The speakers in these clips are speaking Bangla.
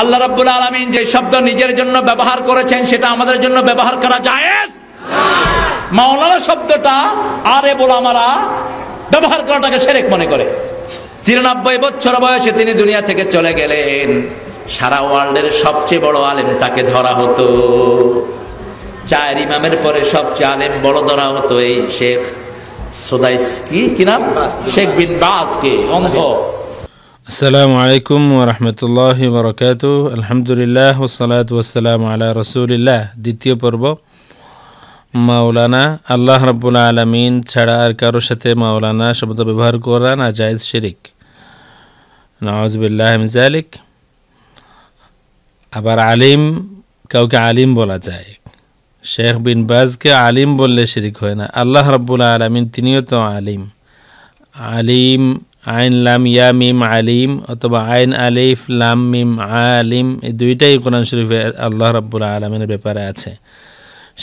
আল্লাহ রাব্বুল আলামিন যে শব্দ নিজের জন্য ব্যবহার করেছেন সেটা আমাদের জন্য ব্যবহার করা যায় মাওলানা শব্দটা আরে বোলামারা ব্যবহার করাটাকে সেরেক মনে করে তিরানব্বই বছর বয়সে তিনি দুনিয়া থেকে চলে গেলেন সারা ওয়ার্ল্ডের সবচেয়ে বড় আলেম তাকে ধরা হতো চার ইমামের পরে সবচেয়ে আলেম বড় ধরা হতো এই শেখ সোদাইস কি নাম শেখ বিন কে অন্ধ আসসালামু আলাইকুম ওরহমতুল্লাহ বরকাত আলহামদুলিল্লাহ ওসালাত ওসালাম আলা রসুলিল্লাহ দ্বিতীয় পর্ব মাওলানা আল্লাহ রব্বুল্লা আলমিন ছাড়া আর কারোর সাথে মাওলানা শব্দ ব্যবহার করা না জায়জ শিরিক নওয়াজবিল্লাহ মিজালিক আবার আলিম কাউকে আলিম বলা যায় শেখ বিন বাজকে আলিম বললে শিরিক হয় না আল্লাহ রব্বুল্লা আলমিন তিনিও তো আলিম আলিম আইন লাম ইয়া মিম আলিম অথবা আইন আলিফ লাম মিম আলিম এই দুইটাই কোরআন শরীফে আল্লাহ রব্বুল আলমিনের ব্যাপারে আছে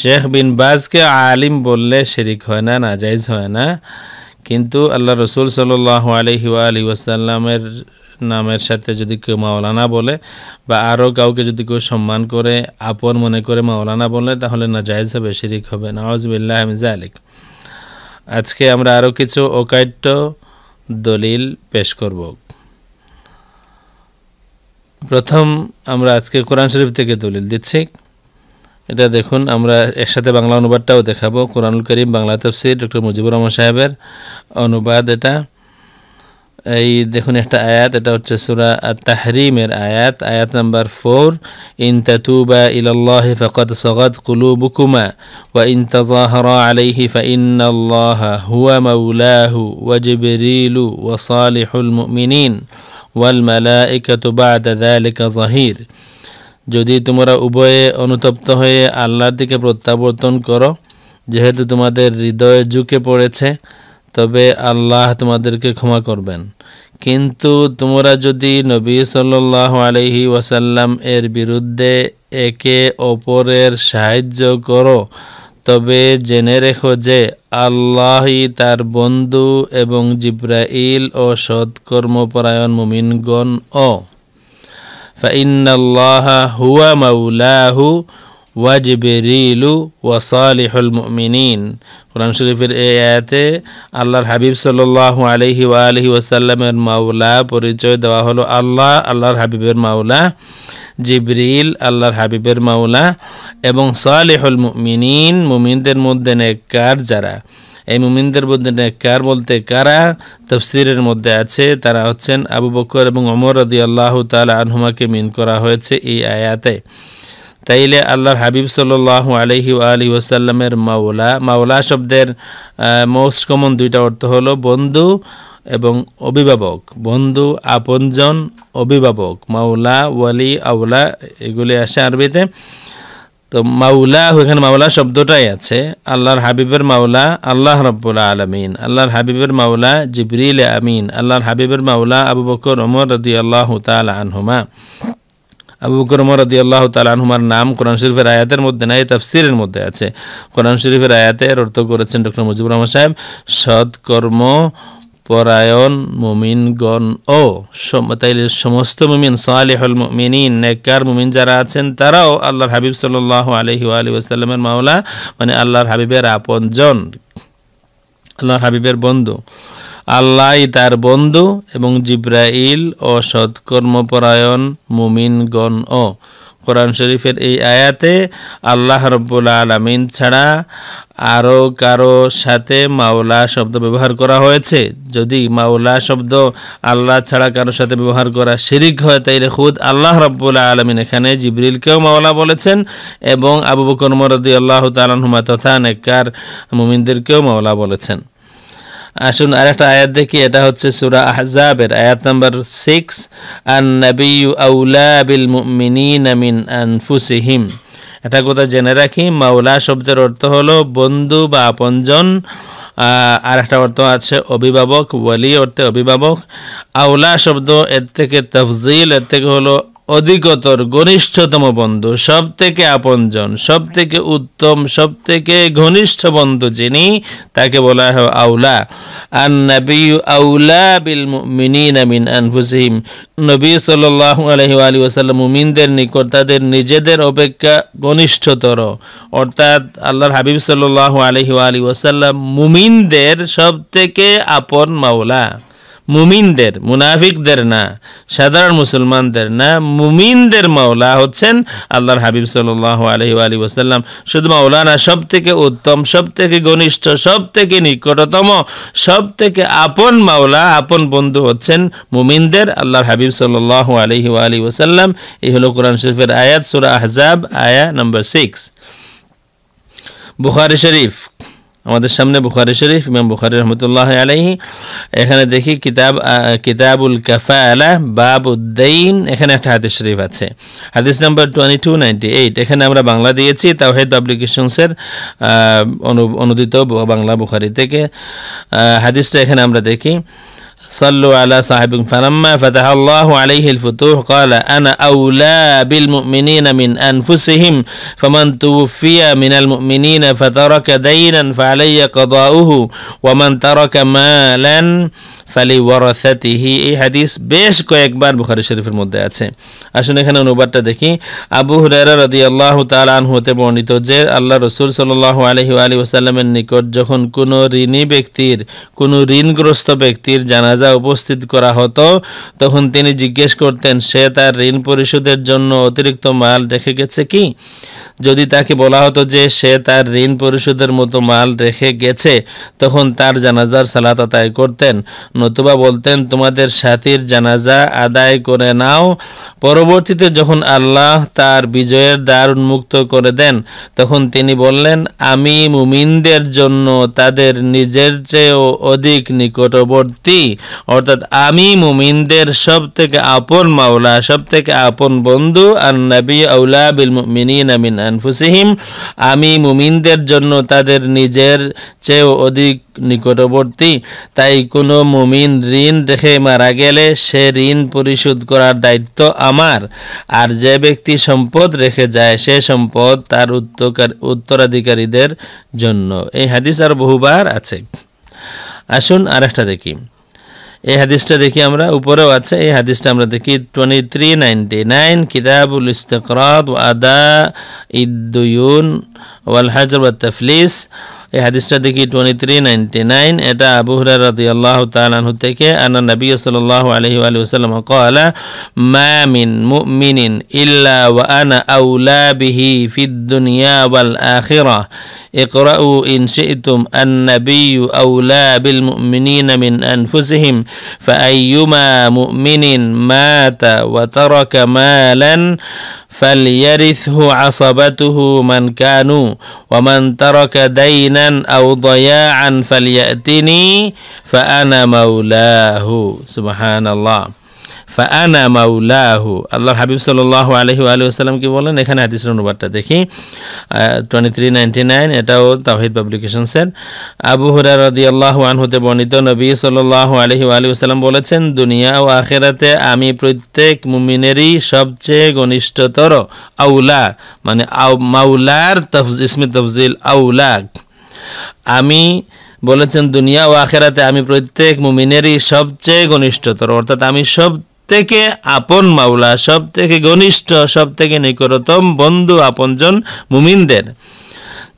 শেখ বিন বাজকে আলিম বললে শেরিক হয় না নাজাইজ হয় না কিন্তু আল্লাহ রসুল সাল্লাহ আলহি আলি ওয়াসাল্লামের নামের সাথে যদি কেউ মাওলানা বলে বা আরও কাউকে যদি কেউ সম্মান করে আপন মনে করে মাওলানা বলে তাহলে নাজাইজ হবে শিরিক হবে নওয়াজবিল্লাহ মিজা আলিক আজকে আমরা আরও কিছু অকাট্য দলিল পেশ করব প্রথম আমরা আজকে কোরআন শরীফ থেকে দলিল দিচ্ছি এটা দেখুন আমরা একসাথে বাংলা অনুবাদটাও দেখাবো কোরআনুল করিম বাংলা তফসির ডক্টর মুজিবুর রহমান সাহেবের অনুবাদ এটা এই দেখুন একটা আয়াত এটা হচ্ছে সুরা তাহরিমের আয়াত আয়াত নাম্বার ফোর ইন তাতুবা ইলাল্লাহ ফকত সগত কুলু বুকুমা ওয়া ইন তাজাহরা আলাইহি ফা হুয়া মাউলাহু ওয়া জিবরিলু ওয়া সালিহুল মুমিনিন ওয়াল মালাইকাতু বা'দা যালিকা যাহির যদি তোমরা উভয়ে অনুতপ্ত হয়ে আল্লাহর দিকে প্রত্যাবর্তন করো যেহেতু তোমাদের হৃদয়ে ঝুঁকে পড়েছে তবে আল্লাহ তোমাদেরকে ক্ষমা করবেন কিন্তু তোমরা যদি নবী সাল্লাহ আলহি ওয়াসাল্লাম এর বিরুদ্ধে একে অপরের সাহায্য করো তবে জেনে রেখো যে আল্লাহই তার বন্ধু এবং জিব্রাইল ও সৎকর্মপরায়ণ মুমিনগণ ও ফাইন্নাল্লাহ হুয়া মাউলাহু ওয়াজিবেরিলু ওয়াসালিহুল মুমিনিন কোরআন শরীফের এই আয়াতে আল্লাহর হাবিব সাল্লাল্লাহু আলহি আলহি ওয়াসাল্লামের মাওলা পরিচয় দেওয়া হলো আল্লাহ আল্লাহর হাবিবের মাওলা জিবরিল আল্লাহর হাবিবের মাওলা এবং সালেহুল মুমিনিন মুমিনদের মধ্যে নেককার যারা এই মুমিনদের মধ্যে নেককার বলতে কারা তফসিরের মধ্যে আছে তারা হচ্ছেন আবু বকর এবং ওমর রদি আল্লাহ তাল আনহুমাকে মিন করা হয়েছে এই আয়াতে তাইলে আল্লাহর হাবিব সাল্লু আলহি আলী ওসাল্লামের মাওলা মাওলা শব্দের মোস্ট কমন দুইটা অর্থ হলো বন্ধু এবং অভিভাবক বন্ধু আপনজন অভিভাবক মাওলা ওয়ালি আউলা এগুলি আসে আরবিতে তো মাউলা ওইখানে মাওলা শব্দটাই আছে আল্লাহর হাবিবের মাওলা আল্লাহ রব্বুল আলমিন আল্লাহর হাবিবের মাওলা জিবরিল আমিন আল্লাহর হাবিবের মাওলা আবু বকর ওমর রদি আল্লাহ তাল আনহুমা আবু বকর মরাদি আল্লাহ তালানহুমার নাম কোরআন শরীফের আয়াতের মধ্যে নাই তাফসিরের মধ্যে আছে কোরআন শরীফের আয়াতের অর্থ করেছেন ডক্টর মুজিবুর রহমান সাহেব সৎকর্ম পরায়ণ মুমিনগণ ও তাইলে সমস্ত মুমিন সালেহল মুমিনিন নেককার মুমিন যারা আছেন তারাও আল্লাহর হাবিব সাল আলহি আলী ওসাল্লামের মাওলা মানে আল্লাহর হাবিবের আপনজন আল্লাহর হাবিবের বন্ধু আল্লাহ তার বন্ধু এবং জিব্রাইল ও সৎকর্মপরায়ণ মুমিনগণ ও কোরআন শরীফের এই আয়াতে আল্লাহ রব্বুল আলমিন ছাড়া আরও কারো সাথে মাওলা শব্দ ব্যবহার করা হয়েছে যদি মাওলা শব্দ আল্লাহ ছাড়া কারো সাথে ব্যবহার করা শিরিক হয় তাইলে খুদ আল্লাহ রব্বুল্লা আলমিন এখানে জিবরিলকেও মাওলা বলেছেন এবং আবু বকর মরদি আল্লাহ তালানহুমা তথা নেককার মুমিনদেরকেও মাওলা বলেছেন আসুন আরেকটা আয়াত দেখি এটা হচ্ছে সুরা আহজাবের আয়াত নাম্বার সিক্স আন নবী আউলা বিল মুমিনিন মিন আনফুসিহিম এটা কথা জেনে রাখি মাওলা শব্দের অর্থ হলো বন্ধু বা আপনজন আর একটা অর্থ আছে অভিভাবক ওয়ালি অর্থে অভিভাবক আউলা শব্দ এর থেকে তফজিল এর থেকে হলো অধিকতর ঘনিষ্ঠতম বন্ধু সব থেকে আপনজন সব থেকে উত্তম সব থেকে ঘনিষ্ঠ বন্ধু যিনি তাকে বলা হয় আউলা আন নবী আউলা বিল মিনিন মিন আনফুসিহিম নবী সাল্লাহ আলহি আলী ওসাল্লাম মুমিনদের নিকট তাদের নিজেদের অপেক্ষা ঘনিষ্ঠতর অর্থাৎ আল্লাহর হাবিব সাল্লাহ আলহি আলী ওসাল্লাম মুমিনদের সব থেকে আপন মাওলা মুমিনদের মুনাফিকদের না সাধারণ মুসলমানদের না মুমিনদের মাওলা হচ্ছেন আল্লাহর হাবিব সাল্লাহ আলহি আলী ওসাল্লাম শুধু মাওলানা সব থেকে উত্তম সব থেকে ঘনিষ্ঠ সব থেকে নিকটতম সব থেকে আপন মাওলা আপন বন্ধু হচ্ছেন মুমিনদের আল্লাহর হাবিব সাল্লাহ আলহি আলী ওসাল্লাম এই হলো কোরআন শরীফের আয়াত সুরা আহজাব আয়া নম্বর সিক্স বুখারি শরীফ আমাদের সামনে বুখারি শরীফ ইমাম বুখারি রহমতুল্লাহ আলাইহি এখানে দেখি কিতাব কিতাবুল কাফা আলা উদ্দিন এখানে একটা হাদিস শরীফ আছে হাদিস number twenty two ninety eight এখানে আমরা বাংলা দিয়েছি তাওহেদ পাবলিকেশনসের অনুদিত বাংলা বুখারি থেকে হাদিসটা এখানে আমরা দেখি صلوا على صاحبكم فلما فتح الله عليه الفتوح قال أنا أولى بالمؤمنين من أنفسهم فمن توفي من المؤمنين فترك دينا فعلي قضاؤه ومن ترك مالا فلورثته أي حديث بيش كويك بار بخاري شريف المدعات سي أشون إخنا نبتا دكي أبو هريرة رضي الله تعالى عنه تبوني توجير الله رسول صلى الله عليه وآله وسلم النكوت جخن كنو ريني بكتير كنو رين گروست بكتير جانا রাজা উপস্থিত করা হতো তখন তিনি জিজ্ঞেস করতেন সে তার ঋণ পরিশোধের জন্য অতিরিক্ত মাল রেখে গেছে কি যদি তাকে বলা হতো যে সে তার ঋণ পরিশোধের মতো মাল রেখে গেছে তখন তার জানাজার সালাত আদায় করতেন নতুবা বলতেন তোমাদের সাথীর জানাজা আদায় করে নাও পরবর্তীতে যখন আল্লাহ তার বিজয়ের দ্বার উন্মুক্ত করে দেন তখন তিনি বললেন আমি মুমিনদের জন্য তাদের নিজের চেয়েও অধিক নিকটবর্তী অর্থাৎ আমি মুমিনদের সব থেকে আপন মাওলা সব থেকে আপন বন্ধু আর নবী আউলা বিল মিনিন আনফুসিহিম আমি মুমিনদের জন্য তাদের নিজের চেয়েও অধিক নিকটবর্তী তাই কোনো মুমিন ঋণ রেখে মারা গেলে সে ঋণ পরিশোধ করার দায়িত্ব আমার আর যে ব্যক্তি সম্পদ রেখে যায় সে সম্পদ তার উত্তরাধিকারীদের জন্য এই হাদিস আর বহুবার আছে আসুন আরেকটা দেখি এই হাদিসটা দেখি আমরা উপরেও আছে এই হাদিসটা আমরা দেখি টোয়েন্টি থ্রি নাইনটি নাইন কিতাবুল ইস্তকরাত আদা ইদ্দুয়ুন ওয়াল হাজর ওয়া তফলিস এই হাদিসটা দেখি টোয়েন্টি থ্রি নাইনটি নাইন এটা আবু হুরার রাতি আল্লাহ তালানহু থেকে আনা নবী সাল্লাহ আলহি আলহি সাল্লাম কলা মা মিন মুমিনিন ইল্লা ওয়া আনা আউলা বিহি ফিদ দুনিয়া ওয়াল আখিরা اقرأوا إن شئتم النبي أولى بالمؤمنين من أنفسهم فأيما مؤمن مات وترك مالا فليرثه عصبته من كانوا ومن ترك دينا أو ضياعا فليأتني فأنا مولاه سبحان الله ফানা মাউলাহু আল্লাহ হাবিব সাল্লাহ আলহি আলহিসাল্লাম কি বলেন এখানে হাদিসের অনুবাদটা দেখি টোয়েন্টি থ্রি নাইনটি নাইন এটাও তাহিদ পাবলিকেশনসের আবু হুরা রদি আল্লাহ আনহুতে বর্ণিত নবী সাল্লাহ আলহি আলহিসাল্লাম বলেছেন দুনিয়া ও আখেরাতে আমি প্রত্যেক মুমিনেরই সবচেয়ে ঘনিষ্ঠতর আউলা মানে মাউলার তফজ ইসমে তফজিল আউলা আমি বলেছেন দুনিয়া ও আখেরাতে আমি প্রত্যেক মুমিনেরই সবচেয়ে ঘনিষ্ঠতর অর্থাৎ আমি সব থেকে আপন মাওলা সব থেকে ঘনিষ্ঠ সব থেকে নিকটতম বন্ধু আপনজন মুমিনদের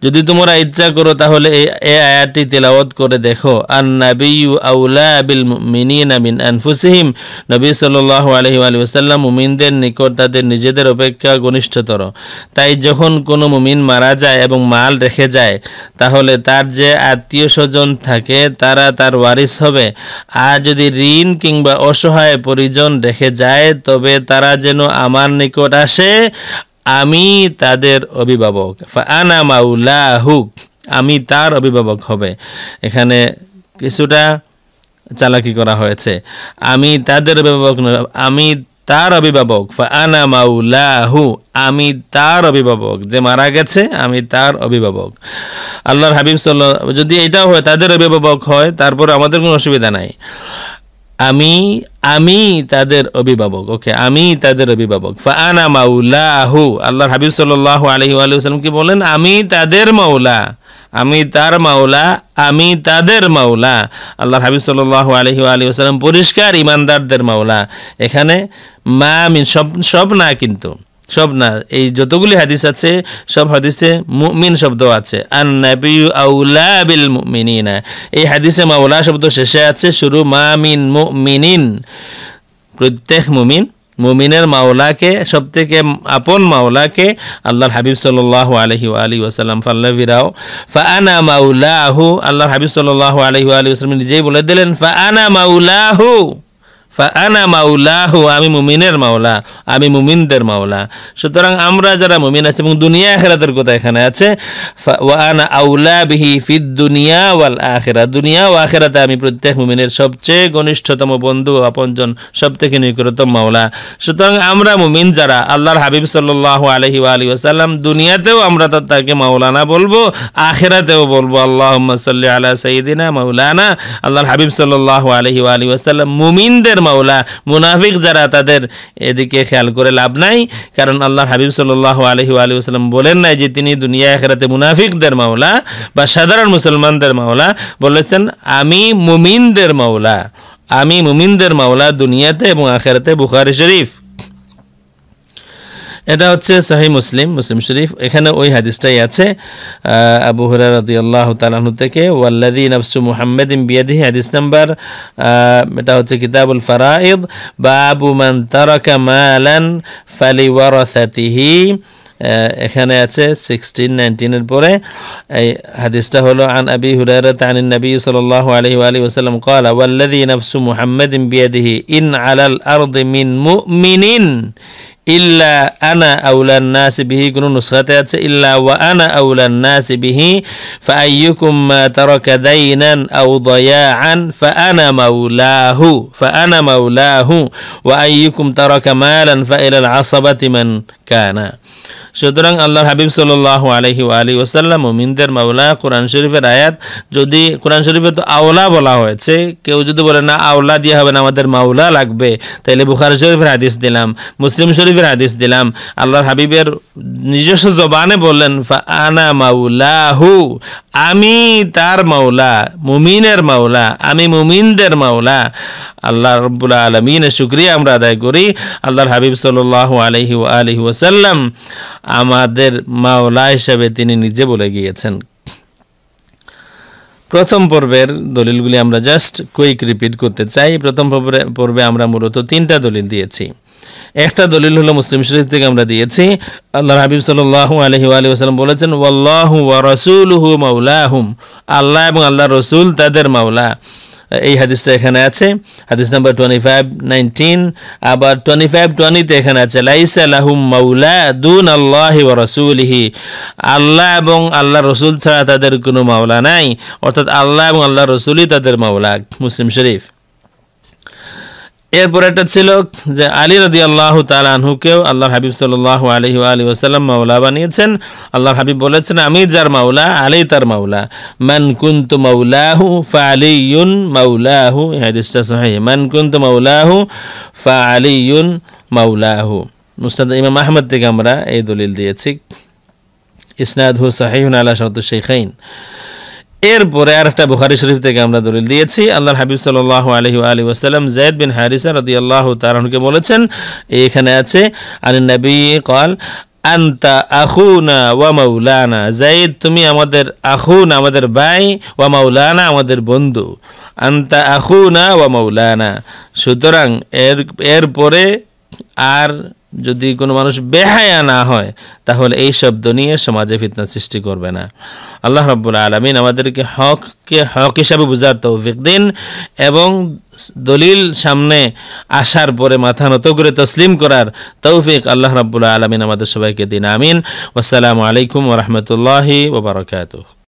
যদি তোমরা ইচ্ছা করো তাহলে এই এ আয়াতটি তেলাওয়াত করে দেখো আর নাবিউ আউলা বিল মিনি আমিন আনফুসিহিম নবী সাল্লাহ আলহি আলী আসাল্লাম মুমিনদের নিকট তাদের নিজেদের অপেক্ষা ঘনিষ্ঠতর তাই যখন কোনো মুমিন মারা যায় এবং মাল রেখে যায় তাহলে তার যে আত্মীয় স্বজন থাকে তারা তার ওয়ারিস হবে আর যদি ঋণ কিংবা অসহায় পরিজন রেখে যায় তবে তারা যেন আমার নিকট আসে আমি তাদের অভিভাবক আনা মাউলাহুক আমি তার অভিভাবক হবে এখানে কিছুটা চালাকি করা হয়েছে আমি তাদের অভিভাবক আমি তার অভিভাবক আনা মাউলাহু আমি তার অভিভাবক যে মারা গেছে আমি তার অভিভাবক আল্লাহর হাবিব সাল্লাহ যদি এটাও হয় তাদের অভিভাবক হয় তারপরে আমাদের কোনো অসুবিধা নাই আমি আমি তাদের অভিভাবক ওকে আমি তাদের অভিভাবক ফানা মাউলাহু আল্লাহর হাবিব সাল্লাহ আলহি আলুসালাম কি বলেন আমি তাদের মাওলা আমি তার মাওলা আমি তাদের মাওলা আল্লাহ হাবিব সাল্লাহ আলহি আলহিম পরিষ্কার ইমানদারদের মাওলা এখানে মা আমি সব সব না কিন্তু সব না এই যতগুলি হাদিস আছে সব হাদিসে মুমিন শব্দ আছে আন নাবিউ আউলা বিল মুমিনিনা এই হাদিসে মাওলা শব্দ শেষে আছে শুরু মা মিন মুমিনিন প্রত্যেক মুমিন মুমিনের মাওলাকে সব থেকে আপন মাওলাকে আল্লাহর হাবিব সাল আলহি আলী ওসালাম ফাল্লাভিরাও ফা আনা মাউলাহু আল্লাহর হাবিব সাল আলহি আলী ওসালাম নিজেই বলে দিলেন ফা আনা মাউলাহু আনা মাউলাহ আমি মুমিনের মাওলা আমি মুমিনদের মাওলা সুতরাং আমরা যারা মুমিন আছে এবং দুনিয়া আখেরাতের কথা এখানে আছে আনা আউলা বিহি ফিদ দুনিয়া ওয়াল আখেরা দুনিয়া ও আখেরাতে আমি প্রত্যেক মুমিনের সবচেয়ে ঘনিষ্ঠতম বন্ধু আপনজন সব থেকে নিকটতম মাওলা সুতরাং আমরা মুমিন যারা আল্লাহর হাবিব সাল্লাহ আলহি আলি ওসাল্লাম দুনিয়াতেও আমরা তাকে মাওলানা বলবো আখেরাতেও বলবো আল্লাহ সাল্লি আলা সঈদিনা মাওলানা আল্লাহর হাবিব সাল্লাহ আলহি আলি ওসাল্লাম মুমিনদের মুনাফিকদের মাওলা মুনাফিক যারা তাদের এদিকে খেয়াল করে লাভ নাই কারণ আল্লাহ হাবিব সাল্লাহ আলহি আলহিউসালাম বলেন নাই যে তিনি দুনিয়া আখেরাতে মুনাফিকদের মাওলা বা সাধারণ মুসলমানদের মাওলা বলেছেন আমি মুমিনদের মাওলা আমি মুমিনদের মাওলা দুনিয়াতে এবং আখেরাতে বুখারি শরীফ এটা হচ্ছে সাহি মুসলিম মুসলিম শরীফ এখানে ওই হাদিসটাই আছে আবু হুরার রদি আল্লাহ তালাহু থেকে ওয়াল্লাদি নফসু মুহাম্মদ বিয়াদি হাদিস নাম্বার এটা হচ্ছে কিতাবুল ফারাইদ বাবু মান তারকা মালান ফালি ওয়ারাসাতিহি এখানে আছে সিক্সটিন নাইনটিনের পরে এই হাদিসটা হলো আন আবি হুরার আন নবী সাল্লাল্লাহু আলাইহি ওয়া আলিহি ওয়াসাল্লাম قال বিয়াদিহি ইন محمد بيده ان على মিন من مؤمن ইল্লা أنا أولى الناس به كنو نسخة إلا وأنا أولى الناس به فأيكم ما ترك دينا أو ضياعا فأنا مولاه فأنا مولاه وأيكم ترك مالا فإلى العصبة من كان সুতরাং আল্লাহর হাবিব সাল্লাহ আলহি আলী ওসাল্লাম মোমিনদের মাওলা কোরআন শরীফের আয়াত যদি কোরআন শরীফে তো আওলা বলা হয়েছে কেউ যদি বলে না আওলা দিয়ে হবে না আমাদের মাওলা লাগবে তাহলে বুখার শরীফের হাদিস দিলাম মুসলিম শরীফের হাদিস দিলাম সাল্লাম আল্লাহর হাবিবের নিজস্ব জবানে বললেন আনা মাউলা হু আমি তার মাওলা মুমিনের মাওলা আমি মুমিনদের মাওলা আল্লাহ রবুল্লা আলমিনের শুক্রিয়া আমরা আদায় করি আল্লাহর হাবিব সাল আলহি আলহি ওসাল্লাম আমাদের মাওলা হিসাবে তিনি নিজে বলে গিয়েছেন প্রথম পর্বের দলিলগুলি আমরা জাস্ট কুইক রিপিট করতে চাই প্রথম পর্বে আমরা মূলত তিনটা দলিল দিয়েছি একটা দলিল হলো মুসলিম শরীফ থেকে আমরা দিয়েছি আল্লাহ হাবিব সাল্লাহ আলহি আলহিম বলেছেন ওয়াল্লাহ রাসুলহু মাউলাহুম আল্লাহ এবং আল্লাহ রসুল তাদের মাওলা এই হাদিসটা এখানে আছে হাদিস নাম্বার টোয়েন্টি ফাইভ নাইনটিন আবার টোয়েন্টি ফাইভ টোয়েন্টিতে এখানে আছে লাইসালাহুম মাউলা দুন আল্লাহি ও রসুলহি আল্লাহ এবং আল্লাহ রসুল ছাড়া তাদের কোনো মাওলা নাই অর্থাৎ আল্লাহ এবং আল্লাহ রসুলই তাদের মাওলা মুসলিম শরীফ এরপর একটা ছিল যে আলী রদি আল্লাহ তালাহুকেও আল্লাহ হাবিব সাল্লাহ আলি আলী ওসাল্লাম মাওলা বানিয়েছেন আল্লাহ হাবিব বলেছেন আমি যার মাওলা আলী তার মাওলা মান কুন্তু মাউলাহু ফা আলিউন মাউলাহু হাদিসটা সহি মান কুন্তু মাউলাহু ফা আলিউন মাউলাহু মুস্তাদ ইমাম আহমদ থেকে আমরা এই দলিল দিয়েছি ইসনাদ হু সাহিউন আলা শরত শেখাইন এরপরে আর একটা বুখারি শরীফ থেকে আমরা দলিল দিয়েছি আল্লাহ হাবিব সাল্লাহ আলহি আলী ওসালাম জায়দ বিন হারিসা রদি আল্লাহ তারহকে বলেছেন এখানে আছে আর নবী কল আন্তা আখুনা ওয়া মাউলানা জাইদ তুমি আমাদের আখুন আমাদের ভাই ওয়া মাউলানা আমাদের বন্ধু আন্তা আখুনা ওয়া মাউলানা সুতরাং এর এরপরে আর যদি কোনো মানুষ বেহায়া না হয় তাহলে এই শব্দ নিয়ে সমাজে ফিতনা সৃষ্টি করবে না আল্লাহ রব্বুল আলমিন আমাদেরকে হককে হক হিসাবে বোঝার তৌফিক দিন এবং দলিল সামনে আসার পরে মাথা নত করে তসলিম করার তৌফিক আল্লাহ রব্বুল আলমিন আমাদের সবাইকে দিন আমিন আসসালামু আলাইকুম রহমতুল্লাহি ওবরাকাতুহ